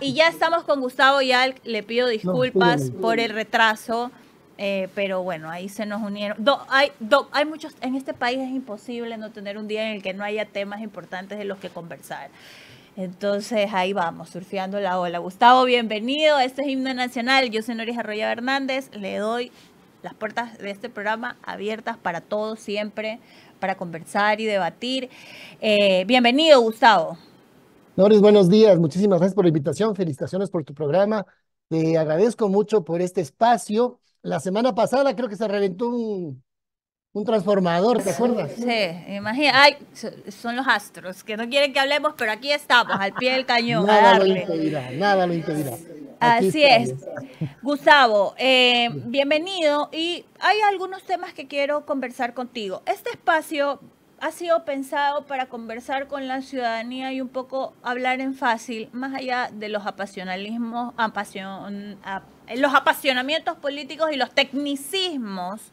y ya estamos con Gustavo y Al, le pido disculpas por el retraso. Eh, pero bueno, ahí se nos unieron. hay, muchos, en este país es imposible no tener un día en el que no haya temas importantes de los que conversar. Entonces ahí vamos, surfeando la ola. Gustavo, bienvenido este es himno nacional. Yo soy Noris Arroyo Hernández. Le doy las puertas de este programa abiertas para todos siempre, para conversar y debatir. Eh, bienvenido, Gustavo buenos días. Muchísimas gracias por la invitación. Felicitaciones por tu programa. Te agradezco mucho por este espacio. La semana pasada creo que se reventó un, transformador, ¿te acuerdas? Sí, imagínate. Ay, son los astros que no quieren que hablemos, pero aquí estamos, al pie del cañón. nada lo impedirá, nada lo impedirá. Así es. Gustavo, eh, bienvenido. Y hay algunos temas que quiero conversar contigo. Este espacio ha sido pensado para conversar con la ciudadanía y un poco hablar en fácil, más allá de los apasionalismos, los apasionamientos políticos y los tecnicismos.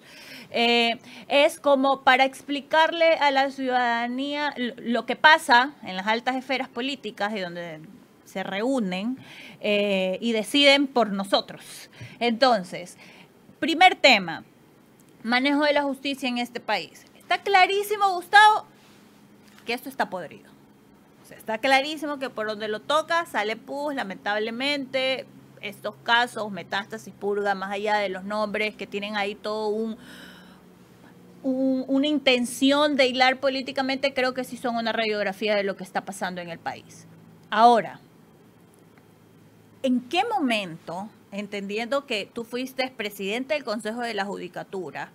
Eh, es como para explicarle a la ciudadanía lo que pasa en las altas esferas políticas y donde se reúnen eh, y deciden por nosotros. Entonces, primer tema, manejo de la justicia en este país. Está clarísimo, Gustavo, que esto está podrido. está clarísimo que por donde lo toca sale pus, lamentablemente. Estos casos, metástasis, purga, más allá de los nombres que tienen ahí todo un, un una intención de hilar políticamente, creo que sí son una radiografía de lo que está pasando en el país. Ahora, ¿en qué momento, entendiendo que tú fuiste presidente del Consejo de la Judicatura,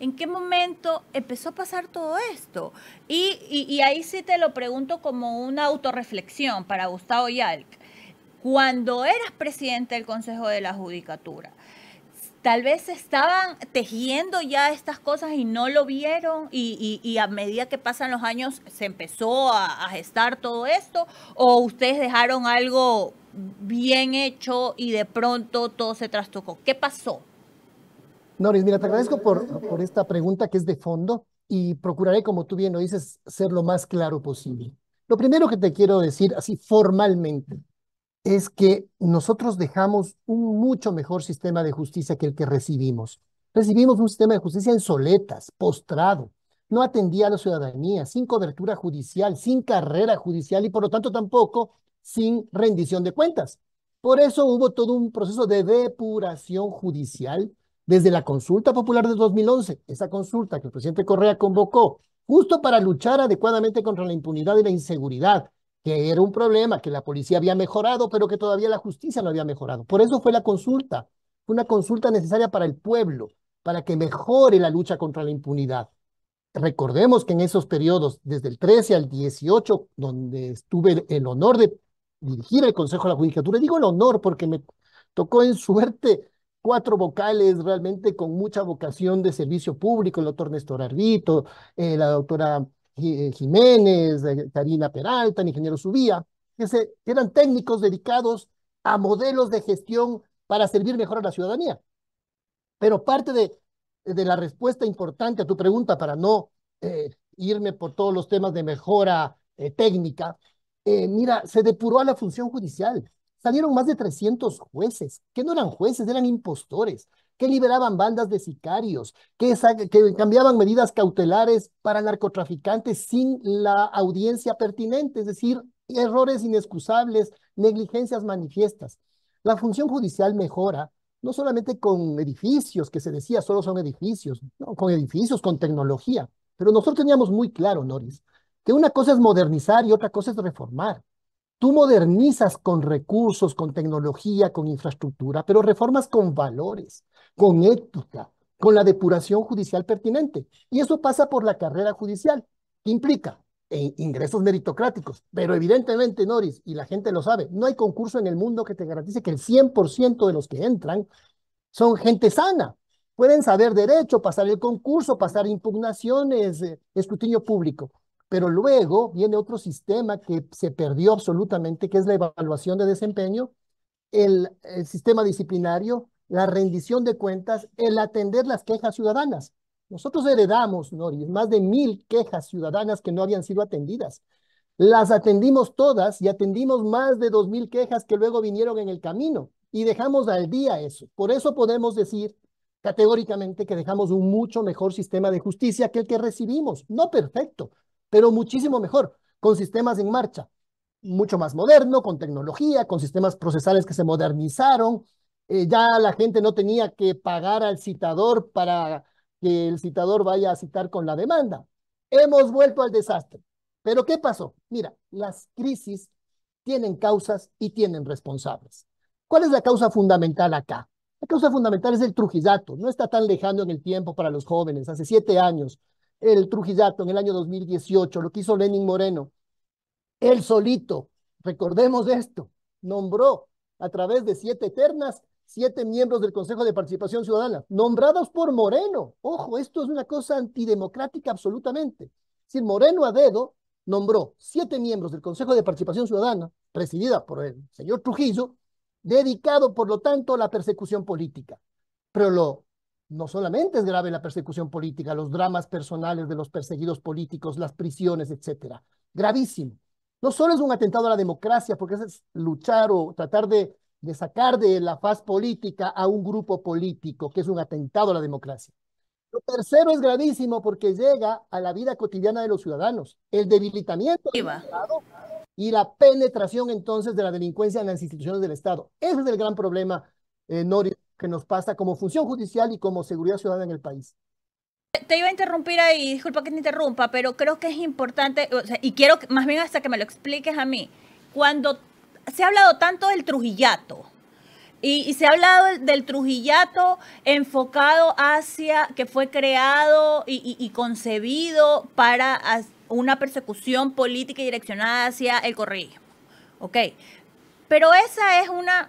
¿En qué momento empezó a pasar todo esto? Y, ahí sí te lo pregunto como una autorreflexión para Gustavo Yalc. Cuando eras presidente del Consejo de la Judicatura, tal vez estaban tejiendo ya estas cosas y no lo vieron y, a medida que pasan los años se empezó a, a, gestar todo esto o ustedes dejaron algo bien hecho y de pronto todo se trastocó. ¿Qué pasó? Noris, mira, te agradezco por, por esta pregunta que es de fondo y procuraré, como tú bien lo dices, ser lo más claro posible. Lo primero que te quiero decir, así formalmente, es que nosotros dejamos un mucho mejor sistema de justicia que el que recibimos. Recibimos un sistema de justicia en soletas, postrado, no atendía a la ciudadanía, sin cobertura judicial, sin carrera judicial y por lo tanto tampoco sin rendición de cuentas. Por eso hubo todo un proceso de depuración judicial desde la consulta popular de 2011, esa consulta que el presidente Correa convocó justo para luchar adecuadamente contra la impunidad y la inseguridad, que era un problema que la policía había mejorado, pero que todavía la justicia no había mejorado. Por eso fue la consulta, fue una consulta necesaria para el pueblo, para que mejore la lucha contra la impunidad. Recordemos que en esos periodos, desde el 13 al 18, donde estuve el, honor de dirigir el Consejo de la Judicatura, digo el honor porque me tocó en suerte cuatro vocales realmente con mucha vocación de servicio público, el doctor Néstor Arbito, eh, la doctora eh, Jiménez, Tarina eh, Karina Peralta, el ingeniero Subía, que, se, eran técnicos dedicados a modelos de gestión para servir mejor a la ciudadanía. Pero parte de, de la respuesta importante a tu pregunta, para no irme por todos los temas de mejora técnica, mira, se depuró a la función judicial. Salieron más de 300 jueces, que no eran jueces, eran impostores, que liberaban bandas de sicarios, que, cambiaban medidas cautelares para narcotraficantes sin la audiencia pertinente, es decir, errores inexcusables, negligencias manifiestas. La función judicial mejora no solamente con edificios, que se decía solo son edificios, con edificios, con tecnología, pero nosotros teníamos muy claro, Noris, que una cosa es modernizar y otra cosa es reformar. Tú modernizas con recursos, con tecnología, con infraestructura, pero reformas con valores, con ética, con la depuración judicial pertinente. Y eso pasa por la carrera judicial, que implica e, ingresos meritocráticos. Pero evidentemente, Noris, y la gente lo sabe, no hay concurso en el mundo que te garantice que el 100% de los que entran son gente sana. Pueden saber derecho, pasar el concurso, pasar impugnaciones, eh, escrutinio público. Pero luego viene otro sistema que se perdió absolutamente, que es la evaluación de desempeño, el, sistema disciplinario, la rendición de cuentas, el atender las quejas ciudadanas. Nosotros heredamos, Noris, más de mil quejas ciudadanas que no habían sido atendidas. Las atendimos todas y atendimos más de dos mil quejas que luego vinieron en el camino y dejamos al día eso. Por eso podemos decir categóricamente que dejamos un mucho mejor sistema de justicia que el que recibimos. No perfecto, pero muchísimo mejor, con sistemas en marcha, mucho más moderno, con tecnología, con sistemas procesales que se modernizaron. Eh, ya la gente no tenía que pagar al citador para que el citador vaya a citar con la demanda. Hemos vuelto al desastre. Pero ¿qué pasó? Mira, las crisis tienen causas y tienen responsables. ¿Cuál es la causa fundamental acá? La causa fundamental es el trujillato. No está tan lejano en el tiempo para los jóvenes. Hace siete años el Trujillato en el año 2018, lo que hizo Lenin Moreno. Él solito, recordemos esto, nombró a través de siete eternas siete miembros del Consejo de Participación Ciudadana, nombrados por Moreno. Ojo, esto es una cosa antidemocrática absolutamente. Es decir, Moreno a dedo nombró siete miembros del Consejo de Participación Ciudadana, presidida por el señor Trujillo, dedicado, por lo tanto, a la persecución política. Pero lo no solamente es grave la persecución política, los dramas personales de los perseguidos políticos, las prisiones, etcétera. Gravísimo. No solo es un atentado a la democracia, porque es luchar o tratar de, sacar de la faz política a un grupo político, que es un atentado a la democracia. Lo tercero es gravísimo porque llega a la vida cotidiana de los ciudadanos, el debilitamiento del Estado y la penetración entonces de la delincuencia en las instituciones del Estado. Ese es el gran problema, eh, que nos pasa como función judicial y como seguridad ciudadana en el país. Te iba a interrumpir ahí, disculpa que te interrumpa, pero creo que es importante, y quiero más bien hasta que me lo expliques a mí, cuando se ha hablado tanto del trujillato, y, se ha hablado del, Trujillato enfocado hacia que fue creado y, concebido para una persecución política y direccionada hacia el correo Ok. Pero esa es una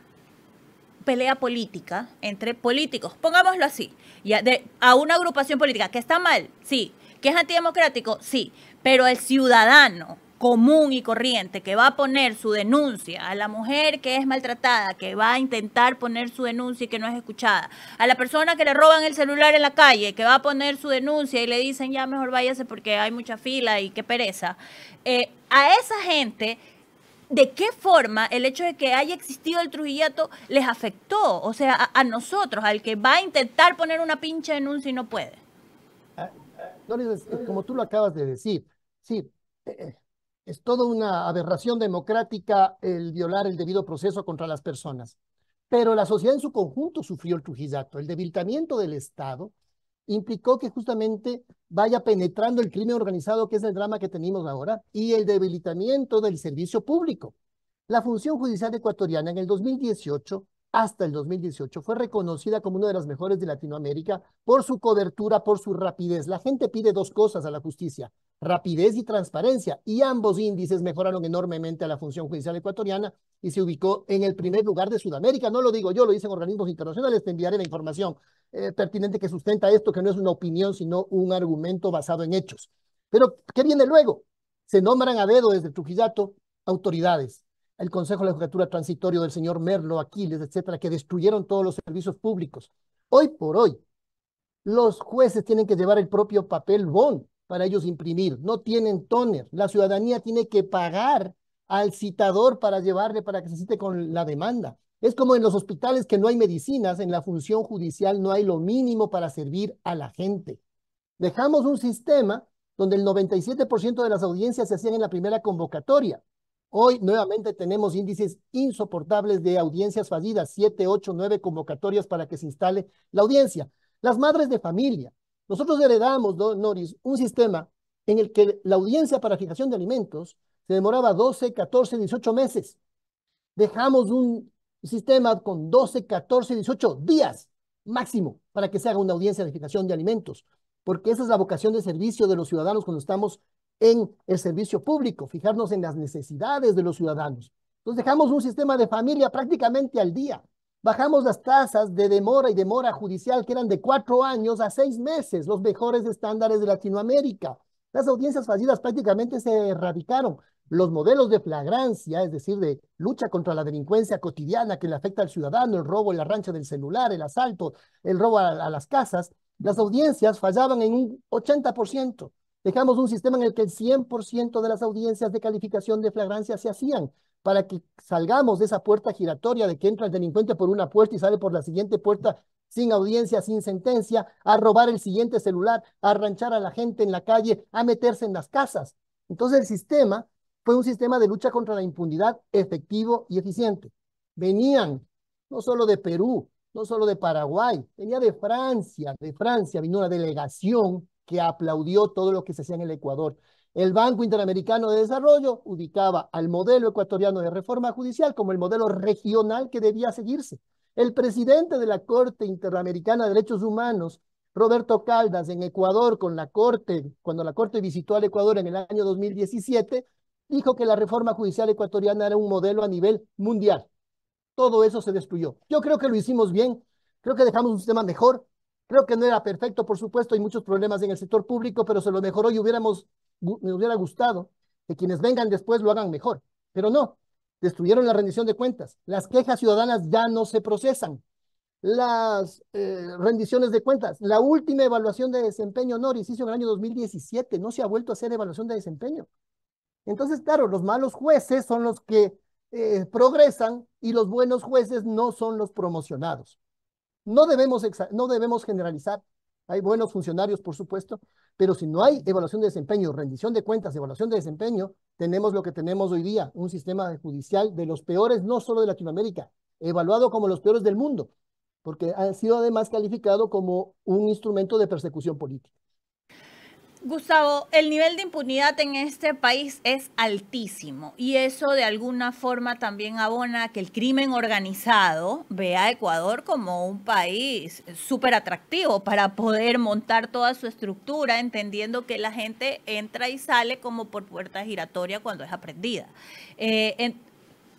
pelea política entre políticos, pongámoslo así, ya de, a una agrupación política que está mal, sí, que es antidemocrático, sí, pero el ciudadano común y corriente que va a poner su denuncia, a la mujer que es maltratada, que va a intentar poner su denuncia y que no es escuchada, a la persona que le roban el celular en la calle, que va a poner su denuncia y le dicen ya mejor váyase porque hay mucha fila y qué pereza, eh, a esa gente de qué forma el hecho de que haya existido el Trujillato les afectó, o sea, a, nosotros, al que va a intentar poner una pincha en un si no puede. Ah, ah, como tú lo acabas de decir, sí, eh, eh, es toda una aberración democrática el violar el debido proceso contra las personas. Pero la sociedad en su conjunto sufrió el Trujillato, el debilitamiento del Estado, implicó que justamente vaya penetrando el crimen organizado, que es el drama que tenemos ahora, y el debilitamiento del servicio público. La función judicial ecuatoriana en el 2018 hasta el 2018. Fue reconocida como una de las mejores de Latinoamérica por su cobertura, por su rapidez. La gente pide dos cosas a la justicia, rapidez y transparencia, y ambos índices mejoraron enormemente a la función judicial ecuatoriana y se ubicó en el primer lugar de Sudamérica. No lo digo yo, lo dicen organismos internacionales, te enviaré la información eh, pertinente que sustenta esto, que no es una opinión, sino un argumento basado en hechos. Pero, ¿qué viene luego? Se nombran a dedo desde Trujillato autoridades el Consejo de la Judicatura Transitorio del señor Merlo, Aquiles, etcétera, que destruyeron todos los servicios públicos. Hoy por hoy, los jueces tienen que llevar el propio papel bond para ellos imprimir, no tienen toner. La ciudadanía tiene que pagar al citador para llevarle para que se cite con la demanda. Es como en los hospitales que no hay medicinas, en la función judicial no hay lo mínimo para servir a la gente. Dejamos un sistema donde el 97% de las audiencias se hacían en la primera convocatoria. Hoy nuevamente tenemos índices insoportables de audiencias fallidas, siete, ocho, nueve convocatorias para que se instale la audiencia. Las madres de familia. Nosotros heredamos, don Noris, un sistema en el que la audiencia para fijación de alimentos se demoraba 12, 14, 18 meses. Dejamos un sistema con 12, 14, 18 días máximo para que se haga una audiencia de fijación de alimentos, porque esa es la vocación de servicio de los ciudadanos cuando estamos en el servicio público, fijarnos en las necesidades de los ciudadanos. Entonces dejamos un sistema de familia prácticamente al día. Bajamos las tasas de demora y demora judicial que eran de cuatro años a seis meses, los mejores estándares de Latinoamérica. Las audiencias fallidas prácticamente se erradicaron. Los modelos de flagrancia, es decir, de lucha contra la delincuencia cotidiana que le afecta al ciudadano, el robo en la rancha del celular, el asalto, el robo a, a las casas, las audiencias fallaban en un 80%. Dejamos un sistema en el que el 100% de las audiencias de calificación de flagrancia se hacían para que salgamos de esa puerta giratoria de que entra el delincuente por una puerta y sale por la siguiente puerta sin audiencia, sin sentencia, a robar el siguiente celular, a arranchar a la gente en la calle, a meterse en las casas. Entonces el sistema fue un sistema de lucha contra la impunidad efectivo y eficiente. Venían no solo de Perú, no solo de Paraguay, venía de Francia, de Francia vino una delegación que aplaudió todo lo que se hacía en el Ecuador. El Banco Interamericano de Desarrollo ubicaba al modelo ecuatoriano de reforma judicial como el modelo regional que debía seguirse. El presidente de la Corte Interamericana de Derechos Humanos, Roberto Caldas, en Ecuador, con la Corte, cuando la Corte visitó al Ecuador en el año 2017, dijo que la reforma judicial ecuatoriana era un modelo a nivel mundial. Todo eso se destruyó. Yo creo que lo hicimos bien, creo que dejamos un sistema mejor, Creo que no era perfecto, por supuesto, hay muchos problemas en el sector público, pero se lo mejoró y me hubiera gustado que quienes vengan después lo hagan mejor. Pero no, destruyeron la rendición de cuentas. Las quejas ciudadanas ya no se procesan. Las eh, rendiciones de cuentas, la última evaluación de desempeño, Noris, hizo en el año 2017, no se ha vuelto a hacer evaluación de desempeño. Entonces, claro, los malos jueces son los que eh, progresan y los buenos jueces no son los promocionados. No debemos, no debemos generalizar. Hay buenos funcionarios, por supuesto, pero si no hay evaluación de desempeño, rendición de cuentas, evaluación de desempeño, tenemos lo que tenemos hoy día, un sistema judicial de los peores, no solo de Latinoamérica, evaluado como los peores del mundo, porque ha sido además calificado como un instrumento de persecución política. Gustavo, el nivel de impunidad en este país es altísimo y eso de alguna forma también abona que el crimen organizado vea a Ecuador como un país súper atractivo para poder montar toda su estructura, entendiendo que la gente entra y sale como por puerta giratoria cuando es aprendida. Eh,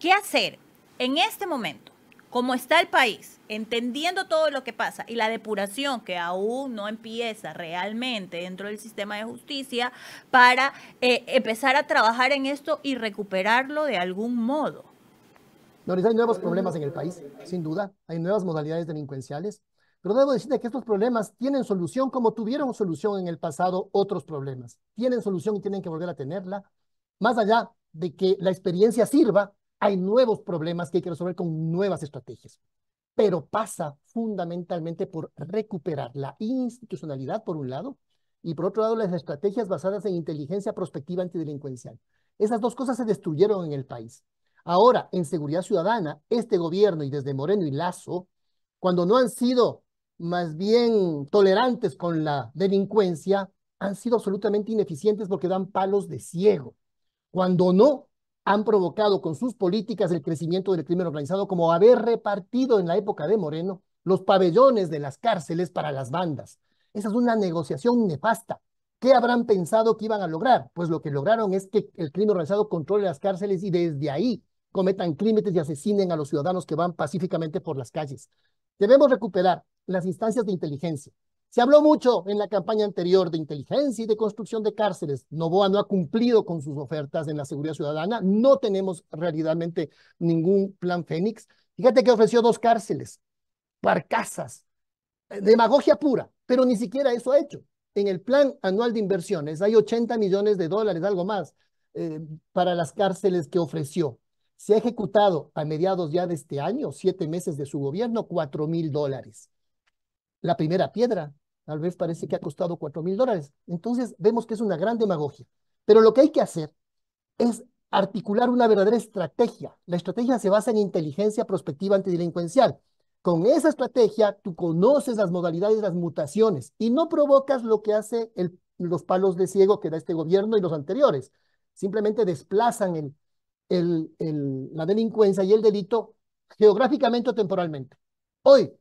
¿Qué hacer en este momento? como está el país, entendiendo todo lo que pasa y la depuración que aún no empieza realmente dentro del sistema de justicia para eh, empezar a trabajar en esto y recuperarlo de algún modo. No, hay nuevos problemas en el país, sin duda. Hay nuevas modalidades delincuenciales. Pero debo decirte que estos problemas tienen solución como tuvieron solución en el pasado otros problemas. Tienen solución y tienen que volver a tenerla. Más allá de que la experiencia sirva hay nuevos problemas que hay que resolver con nuevas estrategias, pero pasa fundamentalmente por recuperar la institucionalidad, por un lado, y por otro lado, las estrategias basadas en inteligencia prospectiva antidelincuencial. Esas dos cosas se destruyeron en el país. Ahora, en seguridad ciudadana, este gobierno y desde Moreno y Lazo, cuando no han sido más bien tolerantes con la delincuencia, han sido absolutamente ineficientes porque dan palos de ciego. Cuando no, han provocado con sus políticas el crecimiento del crimen organizado, como haber repartido en la época de Moreno los pabellones de las cárceles para las bandas. Esa es una negociación nefasta. ¿Qué habrán pensado que iban a lograr? Pues lo que lograron es que el crimen organizado controle las cárceles y desde ahí cometan crímenes y asesinen a los ciudadanos que van pacíficamente por las calles. Debemos recuperar las instancias de inteligencia, se habló mucho en la campaña anterior de inteligencia y de construcción de cárceles. Novoa no ha cumplido con sus ofertas en la seguridad ciudadana. No tenemos realmente ningún plan Fénix. Fíjate que ofreció dos cárceles, parcasas, eh, demagogia pura, pero ni siquiera eso ha hecho. En el plan anual de inversiones hay 80 millones de dólares, algo más, eh, para las cárceles que ofreció. Se ha ejecutado a mediados ya de este año, siete meses de su gobierno, 4 mil dólares. La primera piedra Tal vez parece que ha costado cuatro mil dólares. Entonces vemos que es una gran demagogia. Pero lo que hay que hacer es articular una verdadera estrategia. La estrategia se basa en inteligencia prospectiva antidelincuencial. Con esa estrategia tú conoces las modalidades, las mutaciones y no provocas lo que hace los palos de ciego que da este gobierno y los anteriores. Simplemente desplazan la delincuencia y el delito geográficamente o temporalmente. Hoy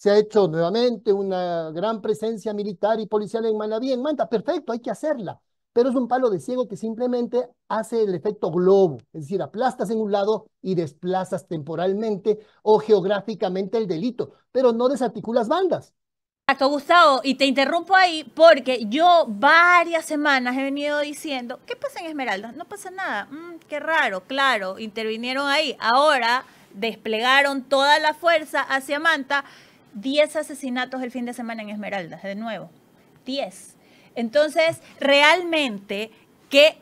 se ha hecho nuevamente una gran presencia militar y policial en Manabí, en Manta, perfecto, hay que hacerla, pero es un palo de ciego que simplemente hace el efecto globo, es decir, aplastas en un lado y desplazas temporalmente o geográficamente el delito, pero no desarticulas bandas. Exacto, Gustavo, y te interrumpo ahí porque yo varias semanas he venido diciendo, ¿qué pasa en Esmeralda? No pasa nada, mm, qué raro, claro, intervinieron ahí, ahora desplegaron toda la fuerza hacia Manta 10 asesinatos el fin de semana en Esmeraldas, de nuevo. 10. Entonces, realmente, ¿qué,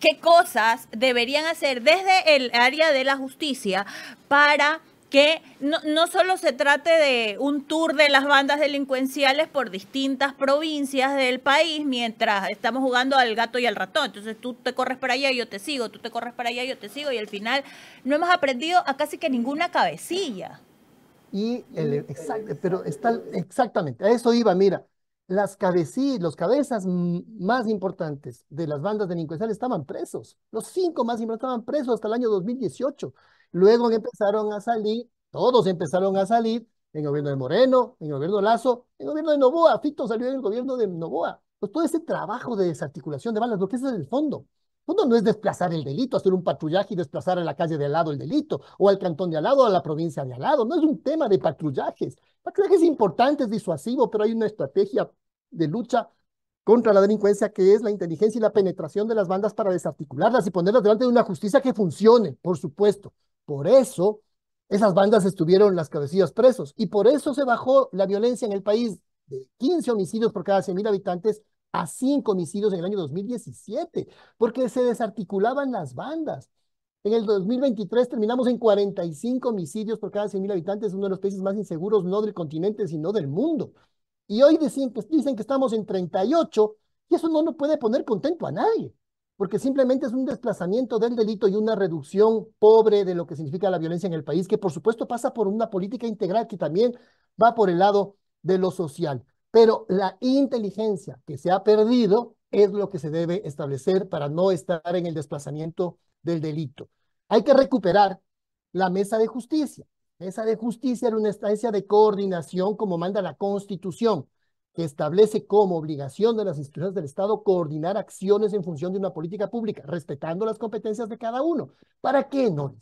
¿qué cosas deberían hacer desde el área de la justicia para que no, no, solo se trate de un tour de las bandas delincuenciales por distintas provincias del país mientras estamos jugando al gato y al ratón. Entonces tú te corres para allá y yo te sigo, tú te corres para allá y yo te sigo y al final no hemos aprendido a casi que ninguna cabecilla. Y el, e-, exacto pero está exactamente, a eso iba, mira, las cabecillas, los cabezas más importantes de las bandas delincuenciales estaban presos. Los cinco más importantes estaban presos hasta el año 2018. Luego empezaron a salir, todos empezaron a salir en el gobierno de Moreno, en el gobierno de Lazo, en el gobierno de Novoa. Fito salió en el gobierno de Novoa. Pues todo ese trabajo de desarticulación de bandas, lo que es el fondo. Uno no es desplazar el delito, hacer un patrullaje y desplazar a la calle de al lado el delito, o al cantón de al lado, o a la provincia de al lado. No es un tema de patrullajes. Patrullaje es importante, es disuasivo, pero hay una estrategia de lucha contra la delincuencia que es la inteligencia y la penetración de las bandas para desarticularlas y ponerlas delante de una justicia que funcione, por supuesto. Por eso esas bandas estuvieron las cabecillas presos y por eso se bajó la violencia en el país de 15 homicidios por cada 100.000 habitantes a cinco homicidios en el año 2017, porque se desarticulaban las bandas. En el 2023 terminamos en 45 homicidios por cada mil habitantes, uno de los países más inseguros, no del continente, sino del mundo. Y hoy dicen, dicen que estamos en 38, y eso no nos puede poner contento a nadie, porque simplemente es un desplazamiento del delito y una reducción pobre de lo que significa la violencia en el país, que por supuesto pasa por una política integral que también va por el lado de lo social. Pero la inteligencia que se ha perdido es lo que se debe establecer para no estar en el desplazamiento del delito. Hay que recuperar la mesa de justicia. esa mesa de justicia era una instancia de coordinación como manda la Constitución, que establece como obligación de las instituciones del Estado coordinar acciones en función de una política pública, respetando las competencias de cada uno. ¿Para qué, no?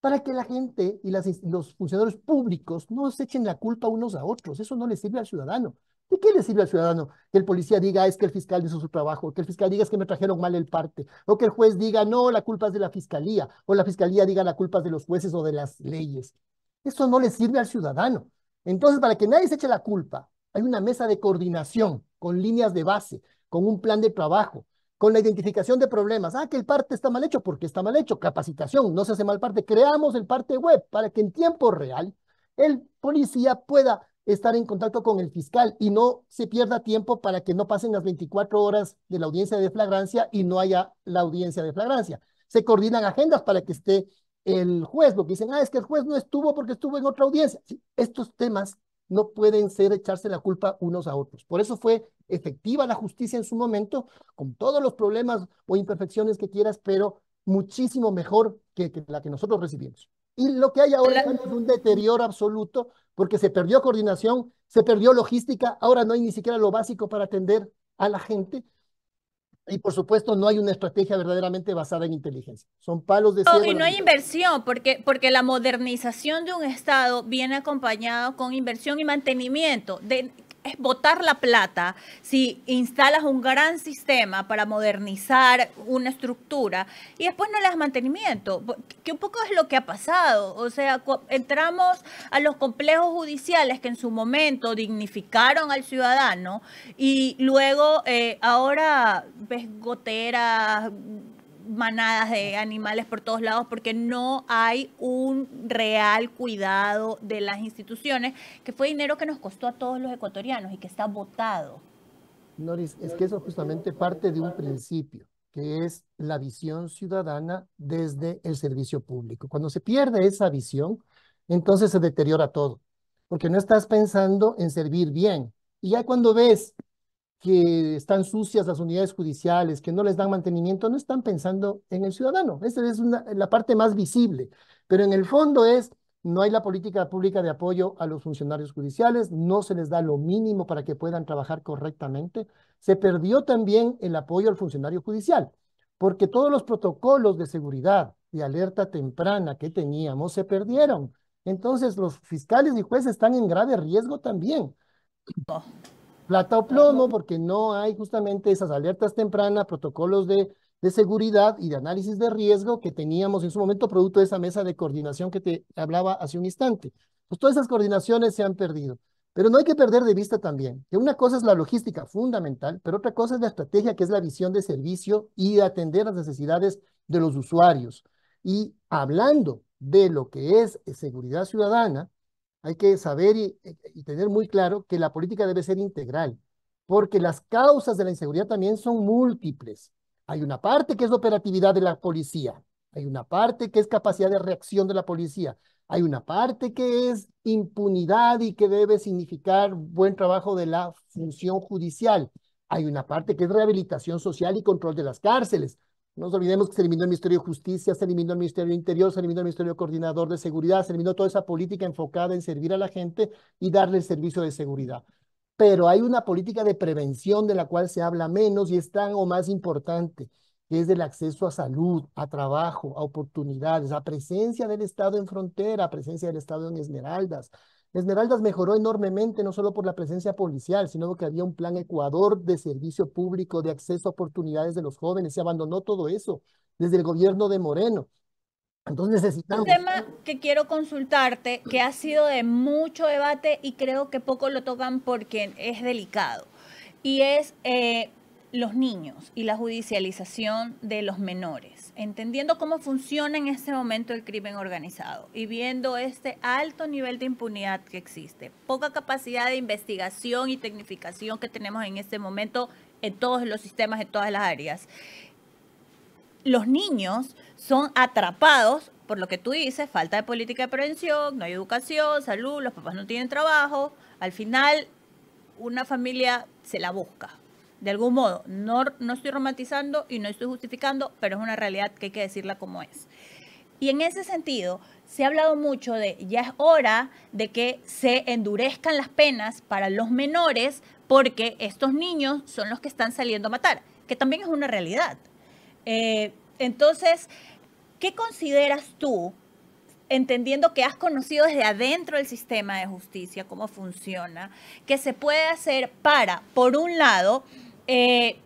Para que la gente y los funcionarios públicos no se echen la culpa unos a otros. Eso no le sirve al ciudadano. ¿Y qué le sirve al ciudadano que el policía diga ah, es que el fiscal hizo su trabajo, que el fiscal diga es que me trajeron mal el parte, o que el juez diga no, la culpa es de la fiscalía, o la fiscalía diga la culpa es de los jueces o de las leyes? Eso no le sirve al ciudadano. Entonces, para que nadie se eche la culpa, hay una mesa de coordinación con líneas de base, con un plan de trabajo, con la identificación de problemas. Ah, que el parte está mal hecho, porque está mal hecho? Capacitación, no se hace mal parte. Creamos el parte web para que en tiempo real el policía pueda estar en contacto con el fiscal y no se pierda tiempo para que no pasen las 24 horas de la audiencia de flagrancia y no haya la audiencia de flagrancia. Se coordinan agendas para que esté el juez, lo que dicen, ah, es que el juez no estuvo porque estuvo en otra audiencia. estos temas no pueden ser echarse la culpa unos a otros. Por eso fue efectiva la justicia en su momento, con todos los problemas o imperfecciones que quieras, pero muchísimo mejor que la que nosotros recibimos. Y lo que hay ahora es un deterioro absoluto porque se perdió coordinación, se perdió logística, ahora no hay ni siquiera lo básico para atender a la gente. Y por supuesto, no hay una estrategia verdaderamente basada en inteligencia. Son palos de ciego. y no hay inversión, porque, porque la modernización de un Estado viene acompañado con inversión y mantenimiento. De, es botar la plata si instalas un gran sistema para modernizar una estructura y después no le das mantenimiento, que un poco es lo que ha pasado. O sea, entramos a los complejos judiciales que en su momento dignificaron al ciudadano y luego eh, ahora ves goteras manadas de animales por todos lados porque no hay un real cuidado de las instituciones, que fue dinero que nos costó a todos los ecuatorianos y que está votado. Noris, es que eso justamente parte de un principio, que es la visión ciudadana desde el servicio público. Cuando se pierde esa visión, entonces se deteriora todo, porque no estás pensando en servir bien. Y ya cuando ves que están sucias las unidades judiciales, que no les dan mantenimiento, no están pensando en el ciudadano. Esa es la parte más visible. Pero en el fondo es, no hay la política pública de apoyo a los funcionarios judiciales, no se les da lo mínimo para que puedan trabajar correctamente. Se perdió también el apoyo al funcionario judicial, porque todos los protocolos de seguridad, y alerta temprana que teníamos, se perdieron. Entonces los fiscales y jueces están en grave riesgo también plata o plomo, porque no hay justamente esas alertas tempranas, protocolos de, de seguridad y de análisis de riesgo que teníamos en su momento producto de esa mesa de coordinación que te hablaba hace un instante. Pues todas esas coordinaciones se han perdido. Pero no hay que perder de vista también que una cosa es la logística fundamental, pero otra cosa es la estrategia, que es la visión de servicio y atender las necesidades de los usuarios. Y hablando de lo que es seguridad ciudadana, hay que saber eh, y, tener muy claro que la política debe ser integral, porque las causas de la inseguridad también son múltiples. Hay una parte que es operatividad de la policía, hay una parte que es capacidad de reacción de la policía, hay una parte que es impunidad y que debe significar buen trabajo de la función judicial, hay una parte que es rehabilitación social y control de las cárceles, no nos olvidemos que se eliminó el Ministerio de Justicia, se eliminó el Ministerio de Interior, se eliminó el Ministerio Coordinador de Seguridad, se eliminó toda esa política enfocada en servir a la gente y darle el servicio de seguridad. Pero hay una política de prevención de la cual se habla menos y es tan o más importante, que es del acceso a salud, a trabajo, a oportunidades, a presencia del Estado en frontera, a presencia del Estado en Esmeraldas, Esmeraldas mejoró enormemente, no solo por la presencia policial, sino que había un plan Ecuador de servicio público, de acceso a oportunidades de los jóvenes. Se abandonó todo eso desde el gobierno de Moreno. Entonces necesitamos. Un tema que quiero consultarte, que ha sido de mucho debate y creo que poco lo tocan porque es delicado, y es eh, los niños y la judicialización de los menores entendiendo cómo funciona en este momento el crimen organizado y viendo este alto nivel de impunidad que existe, poca capacidad de investigación y tecnificación que tenemos en este momento en todos los sistemas, en todas las áreas. Los niños son atrapados por lo que tú dices, falta de política de prevención, no hay educación, salud, los papás no tienen trabajo. Al final, una familia se la busca de algún modo, no, no estoy romantizando y no estoy justificando, pero es una realidad que hay que decirla como es. Y en ese sentido, se ha hablado mucho de ya es hora de que se endurezcan las penas para los menores porque estos niños son los que están saliendo a matar, que también es una realidad. Eh, entonces, ¿qué consideras tú, entendiendo que has conocido desde adentro el sistema de justicia, cómo funciona, que se puede hacer para, por un lado, eh,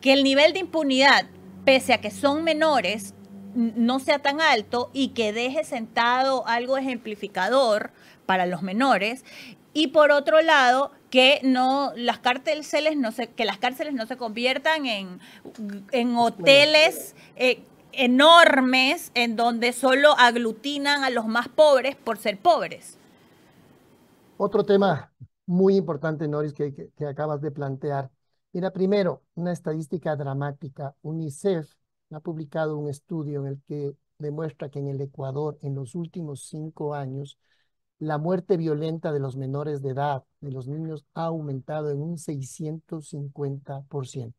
que el nivel de impunidad, pese a que son menores, no sea tan alto y que deje sentado algo ejemplificador para los menores. Y por otro lado, que no las cárceles no se, que las cárceles no se conviertan en, en hoteles eh, enormes en donde solo aglutinan a los más pobres por ser pobres. Otro tema muy importante, Noris, que acabas de plantear Mira, primero, una estadística dramática. UNICEF ha publicado un estudio en el que demuestra que en el Ecuador, en los últimos cinco años, la muerte violenta de los menores de edad, de los niños, ha aumentado en un 650%.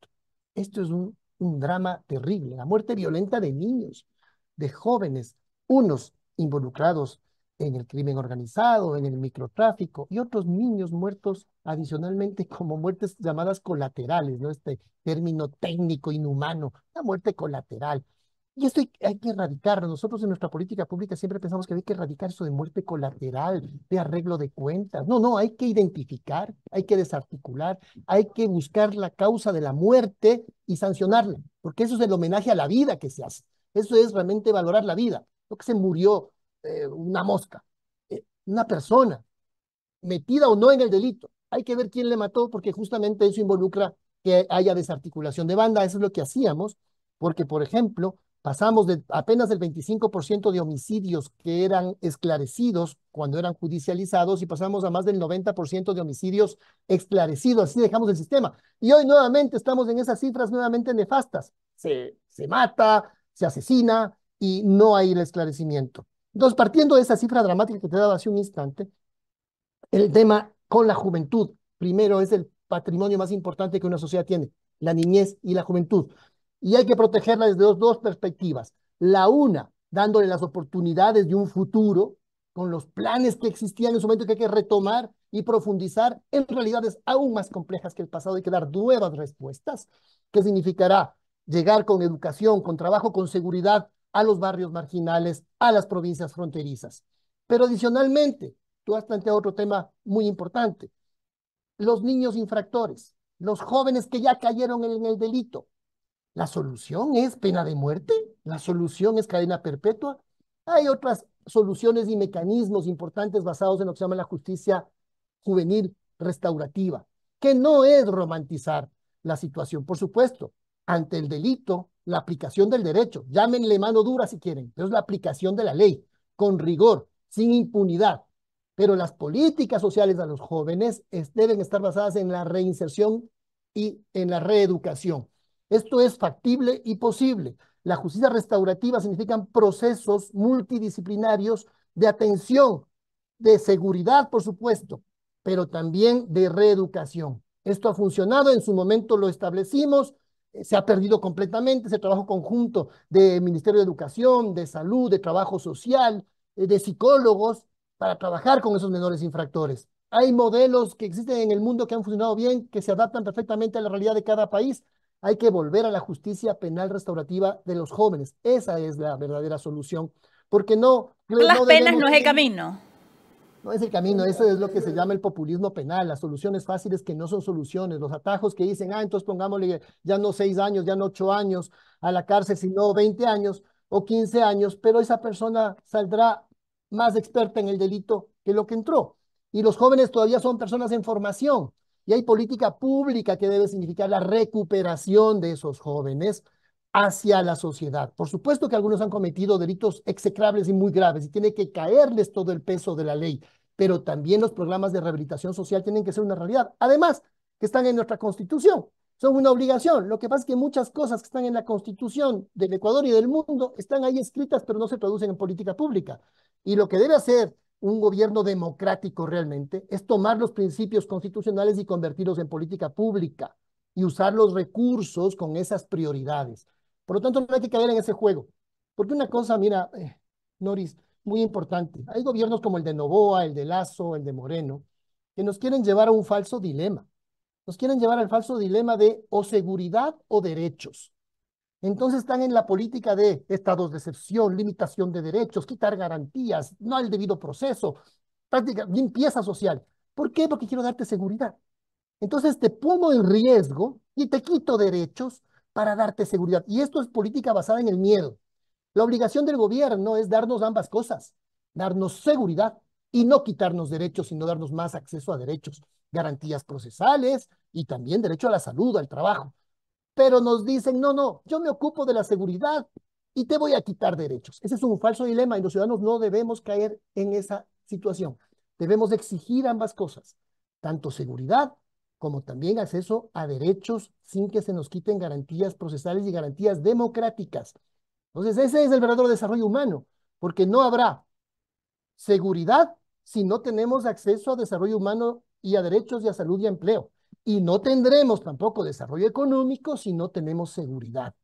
Esto es un, drama terrible. La muerte violenta de niños, de jóvenes, unos involucrados en el crimen organizado, en el microtráfico y otros niños muertos adicionalmente como muertes llamadas colaterales, ¿no? Este término técnico inhumano, la muerte colateral. Y esto hay, que erradicarlo. Nosotros en nuestra política pública siempre pensamos que hay que erradicar eso de muerte colateral, de arreglo de cuentas. No, no, hay que identificar, hay que desarticular, hay que buscar la causa de la muerte y sancionarla, porque eso es el homenaje a la vida que se hace. Eso es realmente valorar la vida. lo que se murió eh, una mosca, eh, una persona, metida o no en el delito. Hay que ver quién le mató porque justamente eso involucra que haya desarticulación de banda. Eso es lo que hacíamos, porque, por ejemplo, pasamos de apenas el 25% de homicidios que eran esclarecidos cuando eran judicializados y pasamos a más del 90% de homicidios esclarecidos. Así dejamos el sistema. Y hoy nuevamente estamos en esas cifras nuevamente nefastas. Se, se mata, se asesina y no hay el esclarecimiento. Entonces, partiendo de esa cifra dramática que te he dado hace un instante, el tema con la juventud, primero es el patrimonio más importante que una sociedad tiene, la niñez y la juventud. Y hay que protegerla desde dos, perspectivas. La una, dándole las oportunidades de un futuro con los planes que existían en su momento que hay que retomar y profundizar en realidades aún más complejas que el pasado. y que dar nuevas respuestas. ¿Qué significará llegar con educación, con trabajo, con seguridad a los barrios marginales, a las provincias fronterizas. Pero adicionalmente, tú has planteado otro tema muy importante, los niños infractores, los jóvenes que ya cayeron en el delito. ¿La solución es pena de muerte? ¿La solución es cadena perpetua? Hay otras soluciones y mecanismos importantes basados en lo que se llama la justicia juvenil restaurativa, que no es romantizar la situación. Por supuesto, ante el delito la aplicación del derecho. Llámenle mano dura si quieren, pero es la aplicación de la ley, con rigor, sin impunidad. Pero las políticas sociales a los jóvenes deben estar basadas en la reinserción y en la reeducación. Esto es factible y posible. La justicia restaurativa significan procesos multidisciplinarios de atención, de seguridad, por supuesto, pero también de reeducación. Esto ha funcionado, en su momento lo establecimos, eh, se ha perdido completamente ese trabajo conjunto de Ministerio de Educación, de Salud, de Trabajo Social, eh, de psicólogos, para trabajar con esos menores infractores. Hay modelos que existen en el mundo que han funcionado bien, que se adaptan perfectamente a la realidad de cada país. Hay que volver a la justicia penal restaurativa de los jóvenes. Esa es la verdadera solución. Porque no... Las penas no es el camino no es el camino, eso es lo que se llama el populismo penal, las soluciones fáciles que no son soluciones, los atajos que dicen, ah, entonces pongámosle ya no seis años, ya no ocho años a la cárcel, sino veinte años o quince años, pero esa persona saldrá más experta en el delito que lo que entró. Y los jóvenes todavía son personas en formación y hay política pública que debe significar la recuperación de esos jóvenes hacia la sociedad. Por supuesto que algunos han cometido delitos execrables y muy graves y tiene que caerles todo el peso de la ley, pero también los programas de rehabilitación social tienen que ser una realidad. Además, que están en nuestra constitución, son una obligación. Lo que pasa es que muchas cosas que están en la constitución del Ecuador y del mundo están ahí escritas, pero no se traducen en política pública. Y lo que debe hacer un gobierno democrático realmente es tomar los principios constitucionales y convertirlos en política pública y usar los recursos con esas prioridades. Por lo tanto, no hay que caer en ese juego. Porque una cosa, mira, eh, Noris, muy importante. Hay gobiernos como el de Novoa, el de Lazo, el de Moreno, que nos quieren llevar a un falso dilema. Nos quieren llevar al falso dilema de o seguridad o derechos. Entonces están en la política de estados de excepción, limitación de derechos, quitar garantías, no el debido proceso, práctica, limpieza social. ¿Por qué? Porque quiero darte seguridad. Entonces te pongo en riesgo y te quito derechos para darte seguridad. Y esto es política basada en el miedo. La obligación del gobierno es darnos ambas cosas, darnos seguridad y no quitarnos derechos, sino darnos más acceso a derechos, garantías procesales y también derecho a la salud, al trabajo. Pero nos dicen, no, no, yo me ocupo de la seguridad y te voy a quitar derechos. Ese es un falso dilema y los ciudadanos no debemos caer en esa situación. Debemos exigir ambas cosas, tanto seguridad como también acceso a derechos sin que se nos quiten garantías procesales y garantías democráticas. Entonces, ese es el verdadero desarrollo humano, porque no habrá seguridad si no tenemos acceso a desarrollo humano y a derechos y a salud y empleo. Y no tendremos tampoco desarrollo económico si no tenemos seguridad.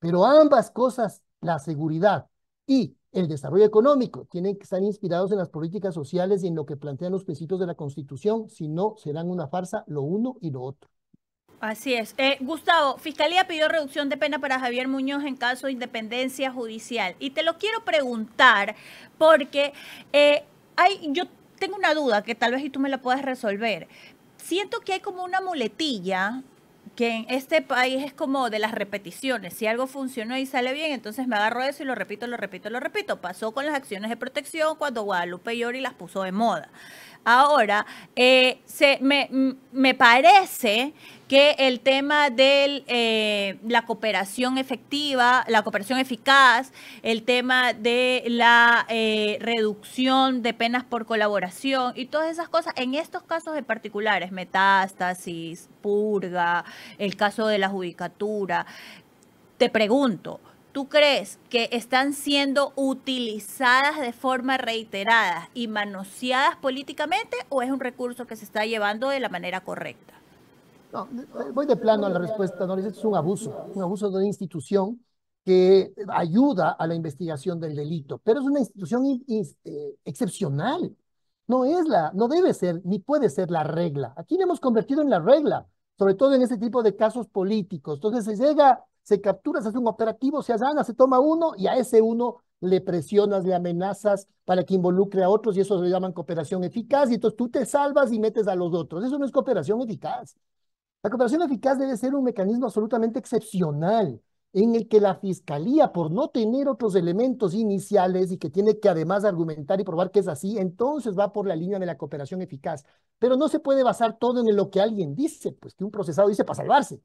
Pero ambas cosas, la seguridad y el desarrollo económico. Tienen que estar inspirados en las políticas sociales y en lo que plantean los principios de la Constitución, si no serán una farsa lo uno y lo otro. Así es. Eh, Gustavo, Fiscalía pidió reducción de pena para Javier Muñoz en caso de independencia judicial. Y te lo quiero preguntar porque eh, hay, yo tengo una duda que tal vez tú me la puedas resolver. Siento que hay como una muletilla que en este país es como de las repeticiones. Si algo funcionó y sale bien, entonces me agarro eso y lo repito, lo repito, lo repito. Pasó con las acciones de protección cuando Guadalupe Yori las puso de moda. Ahora, eh, me, parece que el tema de eh, la cooperación efectiva, la cooperación eficaz, el tema de la eh, reducción de penas por colaboración y todas esas cosas, en estos casos en particulares, metástasis, purga, el caso de la judicatura, te pregunto, ¿Tú crees que están siendo utilizadas de forma reiterada y manoseadas políticamente o es un recurso que se está llevando de la manera correcta? Eh, voy de plano a la respuesta, no, es un abuso, un abuso de una institución que ayuda a la investigación del delito, pero es una institución este, excepcional. No es la, no debe ser ni puede ser la regla. Aquí lo hemos convertido en la regla, sobre todo en este tipo de casos políticos. Entonces se llega se captura, se hace un operativo, se allana, se toma uno y a ese uno le presionas, le amenazas para que involucre a otros y eso se llama cooperación eficaz y entonces tú te salvas y metes a los otros. Eso no es cooperación eficaz. La cooperación eficaz debe ser un mecanismo absolutamente excepcional en el que la fiscalía, por no tener otros elementos iniciales y que tiene que además argumentar y probar que es así, entonces va por la línea de la cooperación eficaz. Pero no se puede basar todo en lo que alguien dice, pues que un procesado dice para salvarse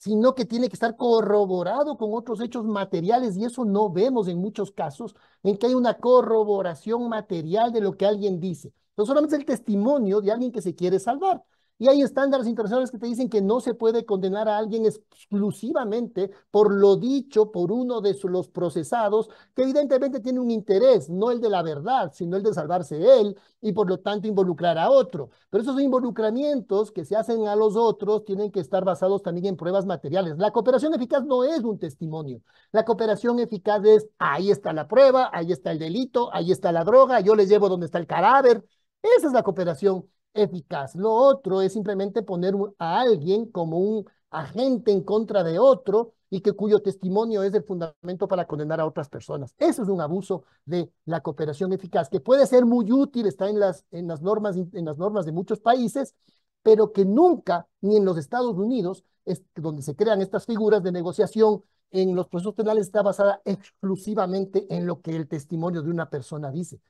sino que tiene que estar corroborado con otros hechos materiales y eso no vemos en muchos casos en que hay una corroboración material de lo que alguien dice. No solamente es el testimonio de alguien que se quiere salvar, y hay estándares internacionales que te dicen que no se puede condenar a alguien exclusivamente por lo dicho por uno de los procesados, que evidentemente tiene un interés, no el de la verdad, sino el de salvarse él y por lo tanto involucrar a otro. Pero esos involucramientos que se hacen a los otros tienen que estar basados también en pruebas materiales. La cooperación eficaz no es un testimonio. La cooperación eficaz es, ahí está la prueba, ahí está el delito, ahí está la droga, yo les llevo donde está el cadáver. Esa es la cooperación eficaz. Lo otro es simplemente poner a alguien como un agente en contra de otro y que cuyo testimonio es el fundamento para condenar a otras personas. Eso es un abuso de la cooperación eficaz, que puede ser muy útil, está en las, en las, normas, en las normas de muchos países, pero que nunca, ni en los Estados Unidos, es donde se crean estas figuras de negociación en los procesos penales, está basada exclusivamente en lo que el testimonio de una persona dice.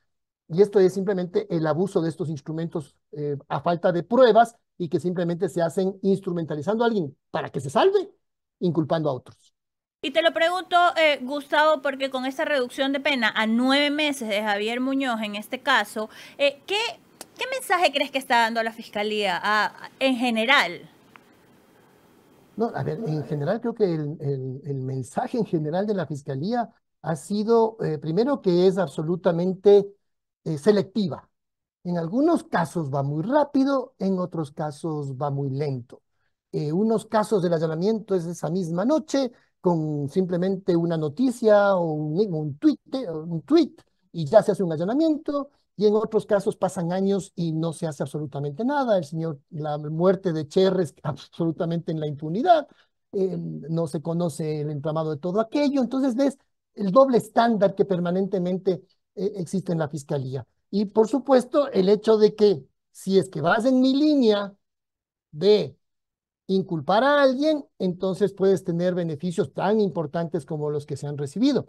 Y esto es simplemente el abuso de estos instrumentos eh, a falta de pruebas y que simplemente se hacen instrumentalizando a alguien para que se salve, inculpando a otros. Y te lo pregunto, eh, Gustavo, porque con esta reducción de pena a nueve meses de Javier Muñoz en este caso, eh, ¿qué, mensaje crees que está dando la Fiscalía en general? No, a ver, en general creo que el, el mensaje en general de la Fiscalía ha sido, primero, que es absolutamente eh, selectiva. En algunos casos va muy rápido, en otros casos va muy lento. Eh, unos casos del allanamiento es esa misma noche, con simplemente una noticia o un, tweet, y ya se hace un allanamiento, y en otros casos pasan años y no se hace absolutamente nada. El señor, la muerte de Cherres absolutamente en la impunidad, em, no se conoce el entramado de todo aquello. Entonces ves el doble estándar que permanentemente eh, existe en la fiscalía. Y por supuesto, el hecho de que si es que vas en mi línea de inculpar a alguien, entonces puedes tener beneficios tan importantes como los que se han recibido.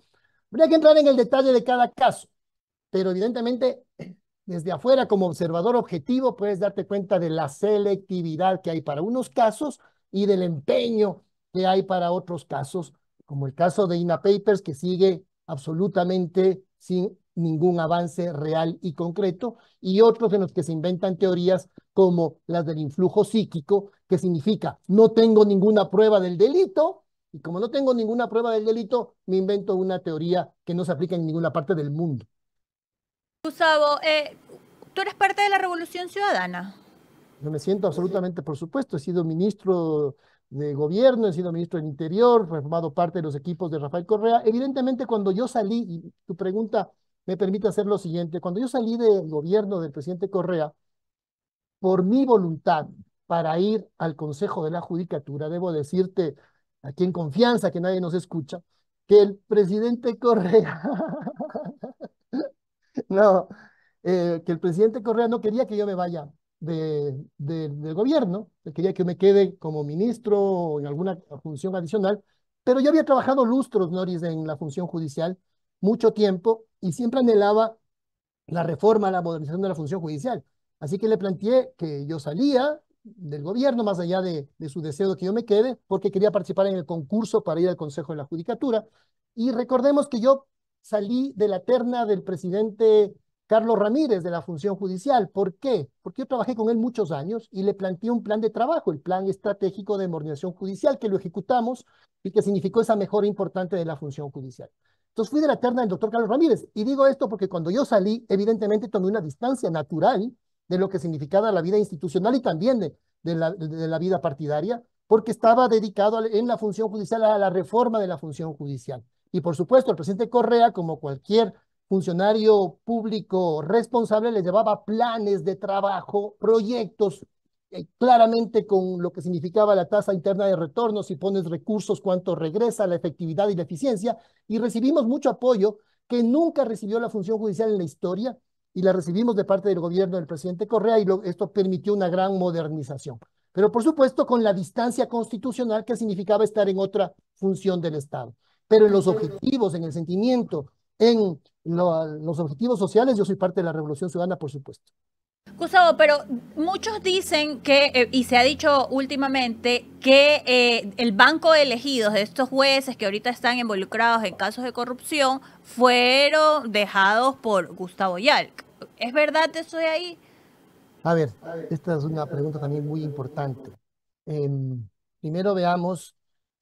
Habría que entrar en el detalle de cada caso, pero evidentemente desde afuera como observador objetivo puedes darte cuenta de la selectividad que hay para unos casos y del empeño que hay para otros casos, como el caso de INA Papers que sigue absolutamente sin ningún avance real y concreto, y otros en los que se inventan teorías como las del influjo psíquico, que significa no tengo ninguna prueba del delito, y como no tengo ninguna prueba del delito, me invento una teoría que no se aplica en ninguna parte del mundo. Gustavo, eh, tú eres parte de la Revolución Ciudadana. Yo me siento absolutamente, por supuesto, he sido ministro de gobierno, he sido ministro del Interior, he formado parte de los equipos de Rafael Correa. Evidentemente, cuando yo salí, y tu pregunta me permite hacer lo siguiente. Cuando yo salí del gobierno del presidente Correa, por mi voluntad para ir al Consejo de la Judicatura, debo decirte aquí en confianza que nadie nos escucha, que el presidente Correa, no, eh, que el presidente Correa no quería que yo me vaya de, del gobierno, quería que me quede como ministro o en alguna función adicional, pero yo había trabajado lustros, Noris, en la función judicial mucho tiempo y siempre anhelaba la reforma, la modernización de la función judicial. Así que le planteé que yo salía del gobierno, más allá de, su deseo de que yo me quede, porque quería participar en el concurso para ir al Consejo de la Judicatura. Y recordemos que yo salí de la terna del presidente Carlos Ramírez de la función judicial. ¿Por qué? Porque yo trabajé con él muchos años y le planteé un plan de trabajo, el plan estratégico de modernización judicial, que lo ejecutamos y que significó esa mejora importante de la función judicial. Entonces fui de la terna del doctor Carlos Ramírez. Y digo esto porque cuando yo salí, evidentemente tomé una distancia natural de lo que significaba la vida institucional y también de, la, vida partidaria, porque estaba dedicado en la función judicial a la reforma de la función judicial. Y por supuesto, el presidente Correa, como cualquier funcionario público responsable, le llevaba planes de trabajo, proyectos, eh, claramente con lo que significaba la tasa interna de retorno, si pones recursos, cuánto regresa, la efectividad y la eficiencia, y recibimos mucho apoyo que nunca recibió la función judicial en la historia y la recibimos de parte del gobierno del presidente Correa y esto permitió una gran modernización. Pero por supuesto con la distancia constitucional que significaba estar en otra función del Estado. Pero en los objetivos, en el sentimiento, en los objetivos sociales, yo soy parte de la Revolución Ciudadana, por supuesto. Gustavo, pero muchos dicen que, eh, y se ha dicho últimamente, que eh, el banco elegidos de estos jueces que ahorita están involucrados en casos de corrupción fueron dejados por Gustavo Yalc. ¿Es verdad eso de ahí? A ver, esta es una pregunta también muy importante. Em, primero veamos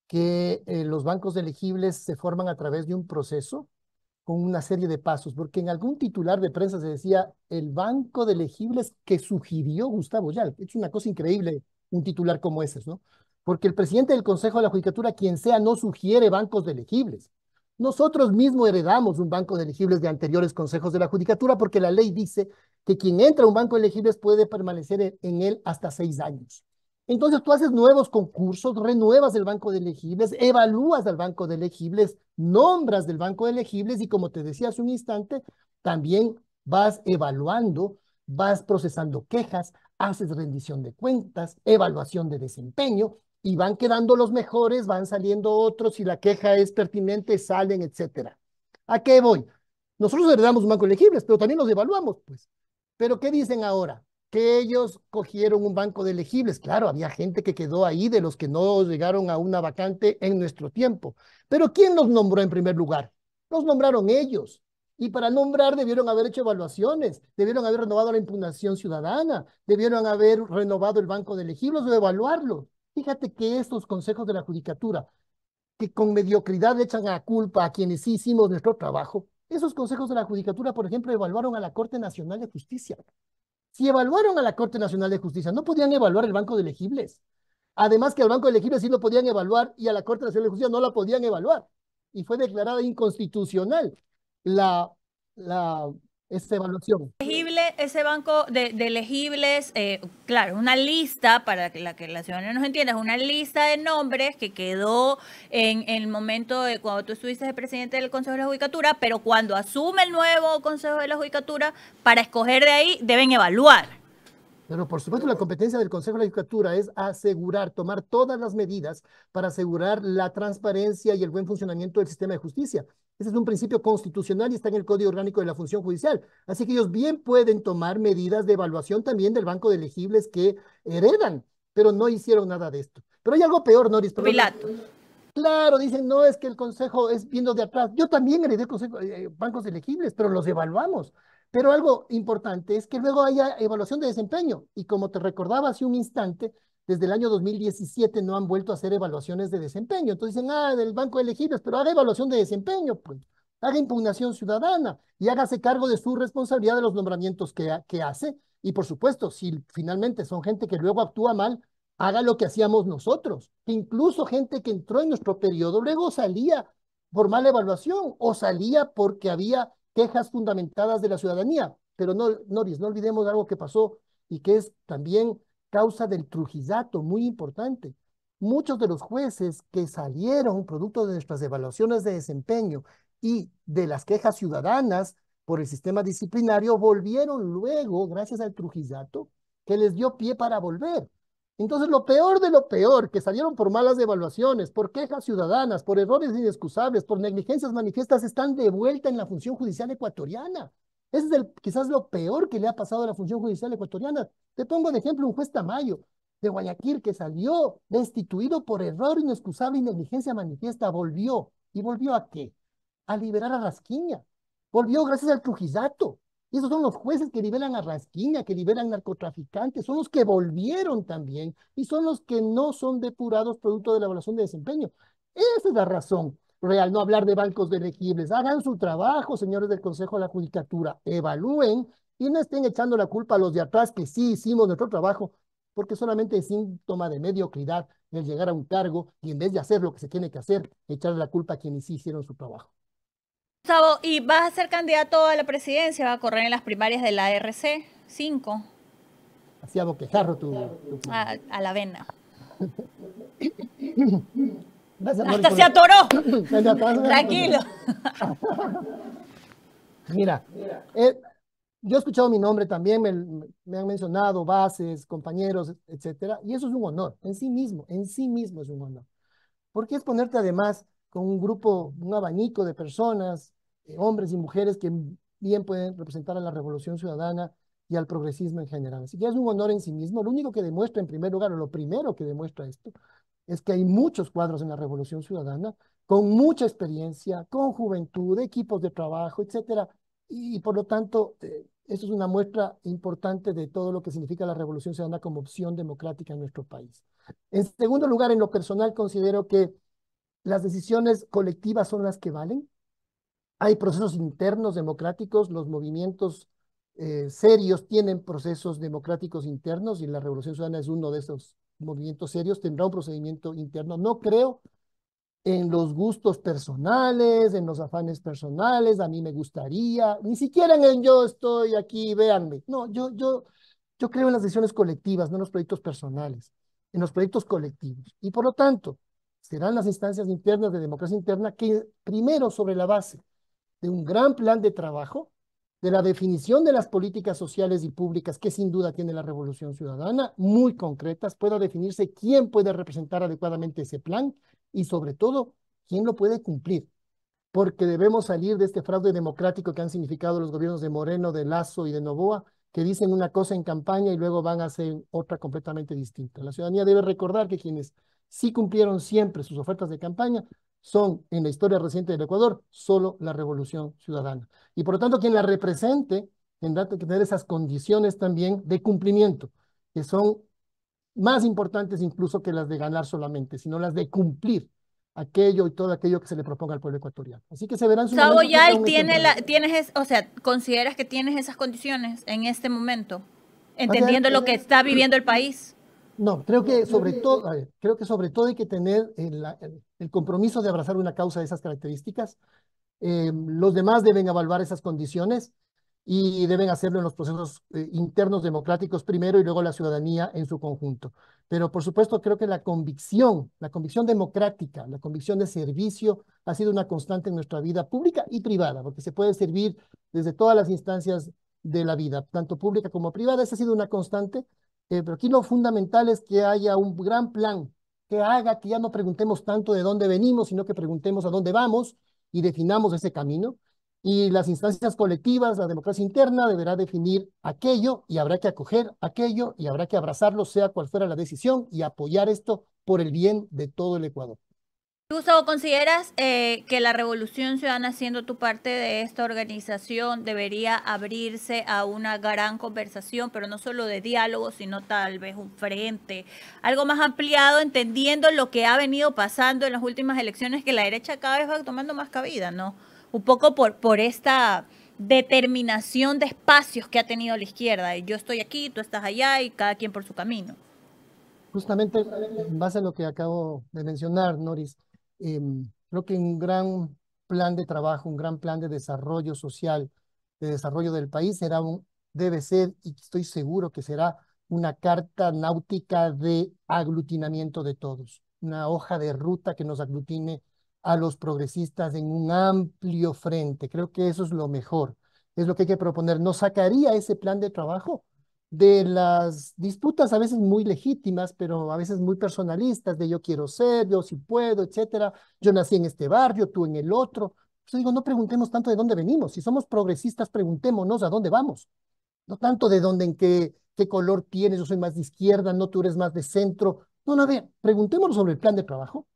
que eh, los bancos elegibles se forman a través de un proceso con una serie de pasos, porque en algún titular de prensa se decía el banco de elegibles que sugirió Gustavo Yal. Es una cosa increíble un titular como ese, ¿no? Porque el presidente del Consejo de la Judicatura, quien sea, no sugiere bancos de elegibles. Nosotros mismos heredamos un banco de elegibles de anteriores consejos de la Judicatura porque la ley dice que quien entra a un banco de elegibles puede permanecer en él hasta seis años. Entonces tú haces nuevos concursos, renuevas el banco de elegibles, evalúas al banco de elegibles, nombras del banco de elegibles y como te decía hace un instante, también vas evaluando, vas procesando quejas, haces rendición de cuentas, evaluación de desempeño y van quedando los mejores, van saliendo otros, si la queja es pertinente, salen, etcétera. ¿A qué voy? Nosotros heredamos un banco de elegibles, pero también los evaluamos, pues. Pero ¿qué dicen ahora? que ellos cogieron un banco de elegibles. Claro, había gente que quedó ahí de los que no llegaron a una vacante en nuestro tiempo. Pero ¿quién los nombró en primer lugar? Los nombraron ellos. Y para nombrar debieron haber hecho evaluaciones, debieron haber renovado la impugnación ciudadana, debieron haber renovado el banco de elegibles o evaluarlo. Fíjate que estos consejos de la judicatura, que con mediocridad echan a culpa a quienes sí hicimos nuestro trabajo, esos consejos de la judicatura, por ejemplo, evaluaron a la Corte Nacional de Justicia. Si evaluaron a la Corte Nacional de Justicia, no podían evaluar el Banco de Elegibles. Además que al Banco de Elegibles sí lo podían evaluar y a la Corte Nacional de Justicia no la podían evaluar. Y fue declarada inconstitucional la, la esa evaluación. ese banco de, elegibles, eh, claro, una lista, para que la, que la ciudadanía nos entienda, es una lista de nombres que quedó en, el momento de cuando tú estuviste el presidente del Consejo de la Judicatura, pero cuando asume el nuevo Consejo de la Judicatura, para escoger de ahí deben evaluar. Pero por supuesto, la competencia del Consejo de la Judicatura es asegurar, tomar todas las medidas para asegurar la transparencia y el buen funcionamiento del sistema de justicia. Ese es un principio constitucional y está en el Código Orgánico de la Función Judicial. Así que ellos bien pueden tomar medidas de evaluación también del banco de elegibles que heredan, pero no hicieron nada de esto. Pero hay algo peor, Noris. Pilato. Claro, dicen, no, es que el Consejo es viendo de atrás. Yo también heredé consejo, eh, eh, bancos elegibles, pero los evaluamos. Pero algo importante es que luego haya evaluación de desempeño. Y como te recordaba hace un instante, desde el año 2017 no han vuelto a hacer evaluaciones de desempeño. Entonces dicen, ah, del banco de elegibles, pero haga evaluación de desempeño, pues haga impugnación ciudadana y hágase cargo de su responsabilidad de los nombramientos que, hace. Y por supuesto, si finalmente son gente que luego actúa mal, haga lo que hacíamos nosotros, que incluso gente que entró en nuestro periodo luego salía por mala evaluación o salía porque había quejas fundamentadas de la ciudadanía. Pero no, Noris, no olvidemos algo que pasó y que es también causa del trujillato, muy importante. Muchos de los jueces que salieron producto de nuestras evaluaciones de desempeño y de las quejas ciudadanas por el sistema disciplinario volvieron luego, gracias al trujillato, que les dio pie para volver. Entonces, lo peor de lo peor, que salieron por malas evaluaciones, por quejas ciudadanas, por errores inexcusables, por negligencias manifiestas, están de vuelta en la función judicial ecuatoriana. Ese es quizás lo peor que le ha pasado a la función judicial ecuatoriana. Te pongo de ejemplo un juez Tamayo de Guayaquil que salió destituido por error inexcusable y negligencia manifiesta, volvió. ¿Y volvió a qué? A liberar a Rasquiña. Volvió gracias al Trujizato. Y esos son los jueces que liberan a Rasquiña, que liberan narcotraficantes, son los que volvieron también y son los que no son depurados producto de la evaluación de desempeño. Esa es la razón real, no hablar de bancos de elegibles. Hagan su trabajo, señores del Consejo de la Judicatura, evalúen y no estén echando la culpa a los de atrás que sí hicimos nuestro trabajo, porque solamente es síntoma de mediocridad el llegar a un cargo y en vez de hacer lo que se tiene que hacer, echarle la culpa a quienes sí hicieron su trabajo. Gustavo, ¿y vas a ser candidato a la presidencia? ¿Va a correr en las primarias de la RC 5? Hacía boquejarro tu... a la vena. Hasta se atoró. Tranquilo. Mira, eh, yo he escuchado mi nombre también, me, han mencionado bases, compañeros, etcétera, y eso es un honor en sí mismo, en sí mismo es un honor. Porque es ponerte además con un grupo, un abanico de personas, eh, hombres y mujeres que bien pueden representar a la revolución ciudadana y al progresismo en general. Así que es un honor en sí mismo. Lo único que demuestra, en primer lugar, o lo primero que demuestra esto, es que hay muchos cuadros en la Revolución Ciudadana con mucha experiencia, con juventud, equipos de trabajo, etcétera. Y, por lo tanto, eh, eso es una muestra importante de todo lo que significa la Revolución Ciudadana como opción democrática en nuestro país. En segundo lugar, en lo personal, considero que las decisiones colectivas son las que valen. Hay procesos internos democráticos, los movimientos eh, serios tienen procesos democráticos internos y la Revolución Ciudadana es uno de esos movimientos serios tendrá un procedimiento interno. No creo en los gustos personales, en los afanes personales, a mí me gustaría, ni siquiera en yo estoy aquí, véanme. No, yo, yo, yo creo en las decisiones colectivas, no en los proyectos personales, en los proyectos colectivos. Y por lo tanto, serán las instancias internas de democracia interna que primero sobre la base de un gran plan de trabajo de la definición de las políticas sociales y públicas que sin duda tiene la Revolución Ciudadana, muy concretas, pueda definirse quién puede representar adecuadamente ese plan y sobre todo quién lo puede cumplir, porque debemos salir de este fraude democrático que han significado los gobiernos de Moreno, de Lazo y de Novoa, que dicen una cosa en campaña y luego van a hacer otra completamente distinta. La ciudadanía debe recordar que quienes sí cumplieron siempre sus ofertas de campaña son en la historia reciente del Ecuador solo la revolución ciudadana. Y por lo tanto, quien la represente tendrá que tener esas condiciones también de cumplimiento, que son más importantes incluso que las de ganar solamente, sino las de cumplir aquello y todo aquello que se le proponga al pueblo ecuatoriano. Así que se verán sus ya tiene tienes, es, o sea, consideras que tienes esas condiciones en este momento, entendiendo lo que está viviendo el país. No, creo que sobre todo, creo que sobre todo hay que tener el, el compromiso de abrazar una causa de esas características. Em, los demás deben evaluar esas condiciones y deben hacerlo en los procesos eh, internos democráticos primero y luego la ciudadanía en su conjunto. Pero por supuesto creo que la convicción, la convicción democrática, la convicción de servicio ha sido una constante en nuestra vida pública y privada, porque se puede servir desde todas las instancias de la vida, tanto pública como privada. Esa ha sido una constante eh, pero aquí lo fundamental es que haya un gran plan que haga que ya no preguntemos tanto de dónde venimos, sino que preguntemos a dónde vamos y definamos ese camino. Y las instancias colectivas, la democracia interna deberá definir aquello y habrá que acoger aquello y habrá que abrazarlo, sea cual fuera la decisión, y apoyar esto por el bien de todo el Ecuador. ¿Tú, consideras eh, que la Revolución Ciudadana, siendo tu parte de esta organización, debería abrirse a una gran conversación, pero no solo de diálogo, sino tal vez un frente, algo más ampliado, entendiendo lo que ha venido pasando en las últimas elecciones, que la derecha cada vez va tomando más cabida, ¿no? Un poco por, por esta determinación de espacios que ha tenido la izquierda. Yo estoy aquí, tú estás allá y cada quien por su camino. Justamente en base a lo que acabo de mencionar, Noris, Em, creo que un gran plan de trabajo, un gran plan de desarrollo social, de desarrollo del país, será debe ser, y estoy seguro que será, una carta náutica de aglutinamiento de todos, una hoja de ruta que nos aglutine a los progresistas en un amplio frente. Creo que eso es lo mejor, es lo que hay que proponer. ¿Nos sacaría ese plan de trabajo? de las disputas a veces muy legítimas, pero a veces muy personalistas, de yo quiero ser, yo si puedo, etcétera, yo nací en este barrio, tú en el otro. Pues yo digo, no preguntemos tanto de dónde venimos, si somos progresistas, preguntémonos a dónde vamos, no tanto de dónde, en qué, qué color tienes, yo soy más de izquierda, no, tú eres más de centro. No, no, a ver, preguntémonos sobre el plan de trabajo.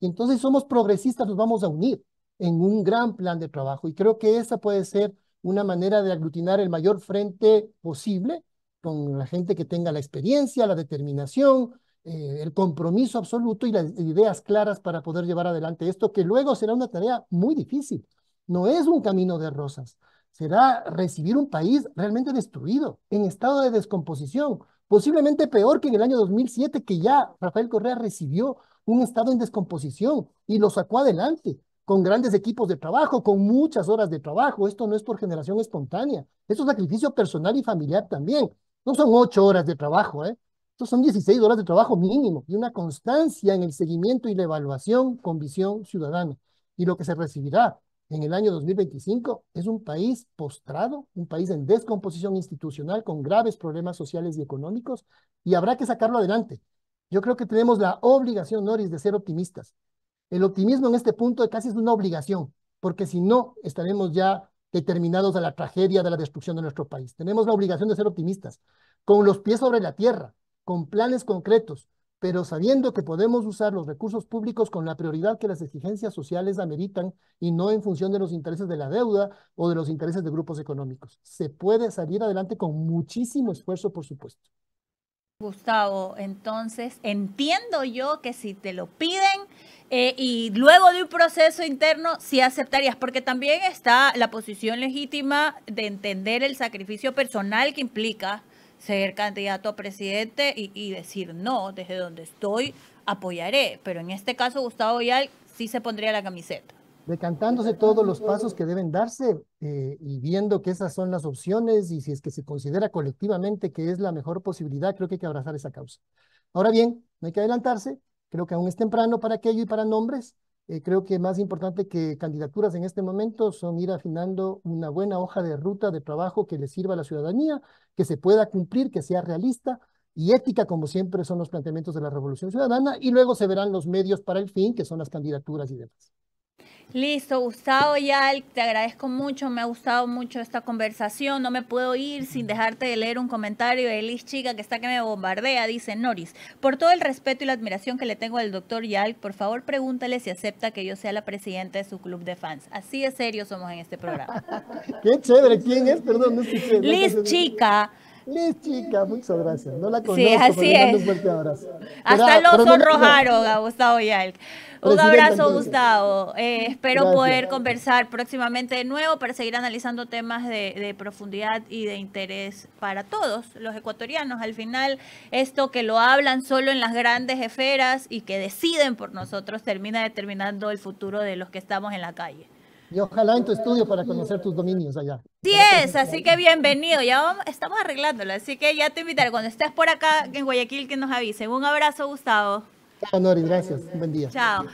Y entonces somos progresistas, nos vamos a unir en un gran plan de trabajo. Y creo que esa puede ser una manera de aglutinar el mayor frente posible con la gente que tenga la experiencia, la determinación, eh, el compromiso absoluto y las ideas claras para poder llevar adelante esto, que luego será una tarea muy difícil. No es un camino de rosas. Será recibir un país realmente destruido, en estado de descomposición, posiblemente peor que en el año 2007, que ya Rafael Correa recibió un estado en descomposición y lo sacó adelante con grandes equipos de trabajo, con muchas horas de trabajo. Esto no es por generación espontánea, es un sacrificio personal y familiar también. No son ocho horas de trabajo, ¿eh? estos son 16 horas de trabajo mínimo y una constancia en el seguimiento y la evaluación con visión ciudadana. Y lo que se recibirá en el año 2025 es un país postrado, un país en descomposición institucional con graves problemas sociales y económicos y habrá que sacarlo adelante. Yo creo que tenemos la obligación, Noris, de ser optimistas. El optimismo en este punto casi es una obligación, porque si no, estaremos ya determinados a la tragedia de la destrucción de nuestro país. Tenemos la obligación de ser optimistas, con los pies sobre la tierra, con planes concretos, pero sabiendo que podemos usar los recursos públicos con la prioridad que las exigencias sociales ameritan y no en función de los intereses de la deuda o de los intereses de grupos económicos. Se puede salir adelante con muchísimo esfuerzo, por supuesto. Gustavo, entonces entiendo yo que si te lo piden eh, y luego de un proceso interno, sí aceptarías, porque también está la posición legítima de entender el sacrificio personal que implica ser candidato a presidente y, decir no, desde donde estoy apoyaré, pero en este caso Gustavo Vial sí se pondría la camiseta decantándose todos los pasos que deben darse eh, y viendo que esas son las opciones y si es que se considera colectivamente que es la mejor posibilidad, creo que hay que abrazar esa causa. Ahora bien, no hay que adelantarse, creo que aún es temprano para aquello y para nombres. Eh, creo que más importante que candidaturas en este momento son ir afinando una buena hoja de ruta de trabajo que le sirva a la ciudadanía, que se pueda cumplir, que sea realista, y ética, como siempre son los planteamientos de la Revolución Ciudadana, y luego se verán los medios para el fin, que son las candidaturas y demás. Listo, Gustavo Yal, te agradezco mucho, me ha gustado mucho esta conversación. No me puedo ir sin dejarte de leer un comentario de Liz Chica que está que me bombardea, dice Noris. Por todo el respeto y la admiración que le tengo al doctor Yalk, por favor pregúntale si acepta que yo sea la presidenta de su club de fans. Así de serio somos en este programa. Qué chévere, ¿quién es? Perdón, no Liz Chica. Liz, chica, muchas gracias. No la conozco, un fuerte abrazo. Hasta lo sonrojaron a Gustavo Un abrazo, Gustavo. Eh, espero poder conversar próximamente de nuevo para seguir analizando temas de, profundidad y de interés para todos los ecuatorianos. Al final, esto que lo hablan solo en las grandes esferas y que deciden por nosotros termina determinando el futuro de los que estamos en la calle. Y ojalá en tu estudio para conocer tus dominios allá. es, así que bienvenido. Ya estamos arreglándolo, así que ya te invitaré. Cuando estés por acá en Guayaquil, que nos avisen. Un abrazo, Gustavo. honor y gracias. buen día. Chao.